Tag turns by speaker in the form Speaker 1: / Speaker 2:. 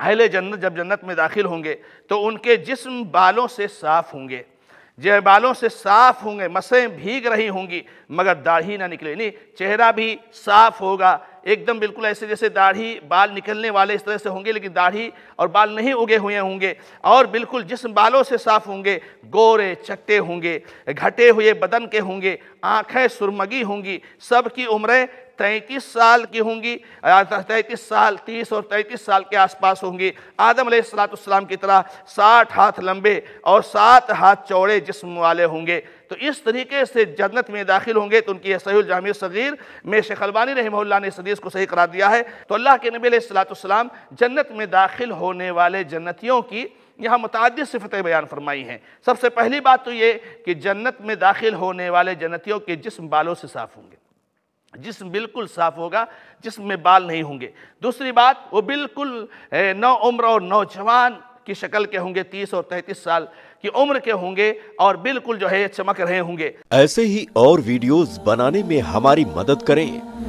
Speaker 1: अहल जन्नत जब जन्नत में दाखिल होंगे तो उनके जिस्म बालों से साफ़ होंगे जय बालों से साफ़ होंगे मसें भीग रही होंगी मगर दाढ़ी ना निकले नहीं चेहरा भी साफ़ होगा एकदम बिल्कुल ऐसे जैसे दाढ़ी बाल निकलने वाले इस तरह से होंगे लेकिन दाढ़ी और बाल नहीं उगे हुए होंगे और बिल्कुल जिसम बालों से साफ होंगे गोरे चट्टे होंगे घटे हुए बदन के होंगे आँखें सुरमगी होंगी सब की उम्रें तैंतीस साल की होंगी तैंतीस साल तीस और तैंतीस साल के आसपास होंगी आदम सलाम की तरह साठ हाथ लंबे और सात हाथ चौड़े जिस्म वाले होंगे तो इस तरीके से जन्नत में दाखिल होंगे तो उनकी सही जाम सगीर में शेखलबानी रहमल्ला ने इस हदीस को सही करार दिया है तो अल्लाह के नबी सलाम जन्नत में दाखिल होने वाले जन्नतियों की यहाँ मुतद सिफतें बयान फरमाई हैं सबसे पहली बात तो ये कि जन्नत में दाखिल होने वाले जन्नतियों के जिसम बालों से साफ़ होंगे जिसम बिल्कुल साफ़ होगा जिसम में बाल नहीं होंगे दूसरी बात वो बिल्कुल नौ उम्र और नौजवान की शक्ल के होंगे तीस और तैतीस साल की उम्र के होंगे और बिल्कुल जो है चमक रहे होंगे
Speaker 2: ऐसे ही और वीडियोस बनाने में हमारी मदद करें